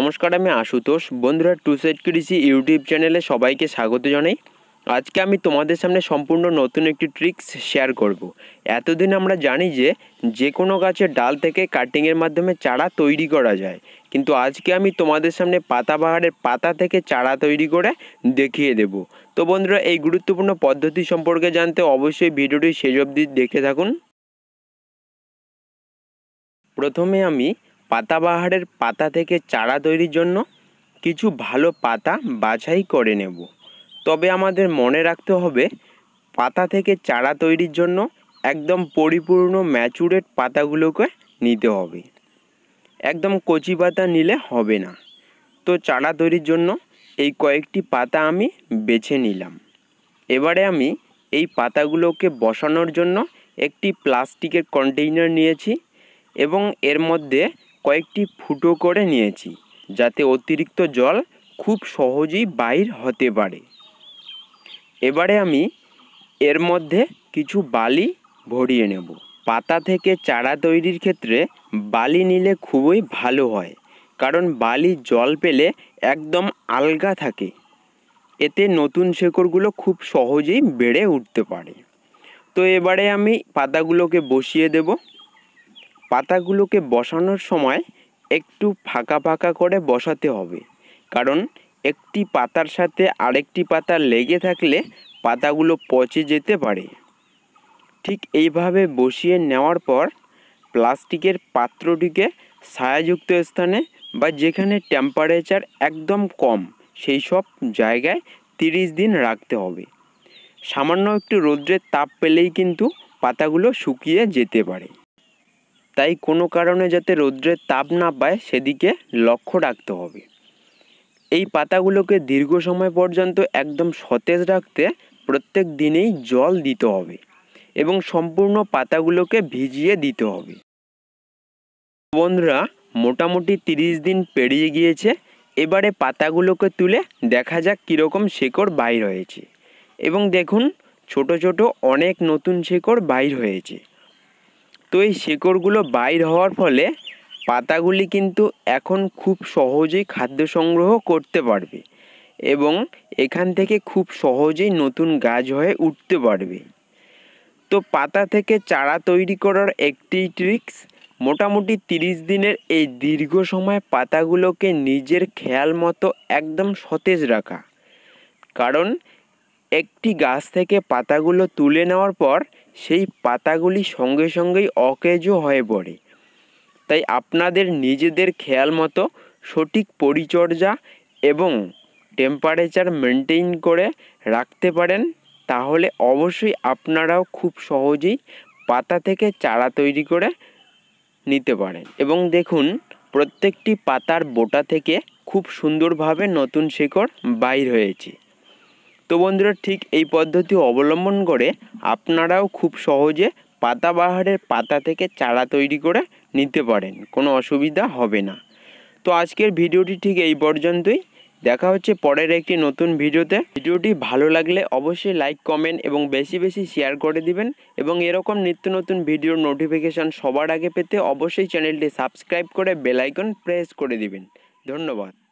নমস্কার আমি আশুতোষ বন্ধুরা টু সেট কৃষি ইউটিউব চ্যানেলে সবাইকে স্বাগত জানাই আজকে আমি তোমাদের সামনে সম্পূর্ণ নতুন একটি ট্রিক্স শেয়ার করব। এতদিন আমরা জানি যে যে কোনো গাছের ডাল থেকে কাটিংয়ের মাধ্যমে চারা তৈরি করা যায় কিন্তু আজকে আমি তোমাদের সামনে পাতাবাহারের পাতা থেকে চারা তৈরি করে দেখিয়ে দেব তো বন্ধুরা এই গুরুত্বপূর্ণ পদ্ধতি সম্পর্কে জানতে অবশ্যই ভিডিওটি শেষ অবধি দেখে থাকুন প্রথমে আমি পাতাবাহারের পাতা থেকে চারা তৈরির জন্য কিছু ভালো পাতা বাছাই করে নেব তবে আমাদের মনে রাখতে হবে পাতা থেকে চারা তৈরির জন্য একদম পরিপূর্ণ ম্যাচুরেট পাতাগুলোকে নিতে হবে একদম কচি পাতা নিলে হবে না তো চারা তৈরির জন্য এই কয়েকটি পাতা আমি বেছে নিলাম এবারে আমি এই পাতাগুলোকে বসানোর জন্য একটি প্লাস্টিকের কন্টেইনার নিয়েছি এবং এর মধ্যে কয়েকটি ফুটো করে নিয়েছি যাতে অতিরিক্ত জল খুব সহজেই বাইর হতে পারে এবারে আমি এর মধ্যে কিছু বালি ভরিয়ে নেব পাতা থেকে চারা তৈরির ক্ষেত্রে বালি নিলে খুবই ভালো হয় কারণ বালি জল পেলে একদম আলগা থাকে এতে নতুন শেকড়গুলো খুব সহজেই বেড়ে উঠতে পারে তো এবারে আমি পাতাগুলোকে বসিয়ে দেবো পাতাগুলোকে বসানোর সময় একটু ফাঁকা ফাঁকা করে বসাতে হবে কারণ একটি পাতার সাথে আরেকটি পাতা লেগে থাকলে পাতাগুলো পচে যেতে পারে ঠিক এইভাবে বসিয়ে নেওয়ার পর প্লাস্টিকের পাত্রটিকে ছায়াযুক্ত স্থানে বা যেখানে টেম্পারেচার একদম কম সেই সব জায়গায় তিরিশ দিন রাখতে হবে সামান্য একটু রৌদ্রের তাপ পেলেই কিন্তু পাতাগুলো শুকিয়ে যেতে পারে তাই কোনো কারণে যাতে রৌদ্রের তাপ না পায় সেদিকে লক্ষ্য রাখতে হবে এই পাতাগুলোকে দীর্ঘ সময় পর্যন্ত একদম সতেজ রাখতে প্রত্যেক দিনেই জল দিতে হবে এবং সম্পূর্ণ পাতাগুলোকে ভিজিয়ে দিতে হবে বন্ধুরা মোটামুটি 30 দিন পেরিয়ে গিয়েছে এবারে পাতাগুলোকে তুলে দেখা যাক কীরকম শেকড় বাইর হয়েছে এবং দেখুন ছোট ছোট অনেক নতুন শেকড় বাইর হয়েছে তো এই শেকড়গুলো বাইর হওয়ার ফলে পাতাগুলি কিন্তু এখন খুব সহজেই খাদ্য সংগ্রহ করতে পারবে এবং এখান থেকে খুব সহজেই নতুন গাছ হয়ে উঠতে পারবে তো পাতা থেকে চারা তৈরি করার একটি ট্রিক্স মোটামুটি 30 দিনের এই দীর্ঘ সময় পাতাগুলোকে নিজের খেয়াল মতো একদম সতেজ রাখা কারণ একটি গাছ থেকে পাতাগুলো তুলে নেওয়ার পর সেই পাতাগুলি সঙ্গে সঙ্গেই অকেজো হয়ে পড়ে তাই আপনাদের নিজেদের খেয়াল মতো সঠিক পরিচর্যা এবং টেম্পারেচার মেনটেন করে রাখতে পারেন তাহলে অবশ্যই আপনারাও খুব সহজেই পাতা থেকে চারা তৈরি করে নিতে পারেন এবং দেখুন প্রত্যেকটি পাতার বোটা থেকে খুব সুন্দরভাবে নতুন শিকড় বাইর হয়েছে তো বন্ধুরা ঠিক এই পদ্ধতি অবলম্বন করে আপনারাও খুব সহজে পাতাবাহারের পাতা থেকে চারা তৈরি করে নিতে পারেন কোনো অসুবিধা হবে না তো আজকের ভিডিওটি ঠিক এই পর্যন্তই দেখা হচ্ছে পরের একটি নতুন ভিডিওতে ভিডিওটি ভালো লাগলে অবশ্যই লাইক কমেন্ট এবং বেশি বেশি শেয়ার করে দিবেন এবং এরকম নিত্য নতুন ভিডিওর নোটিফিকেশান সবার আগে পেতে অবশ্যই চ্যানেলটি সাবস্ক্রাইব করে বেলাইকন প্রেস করে দিবেন ধন্যবাদ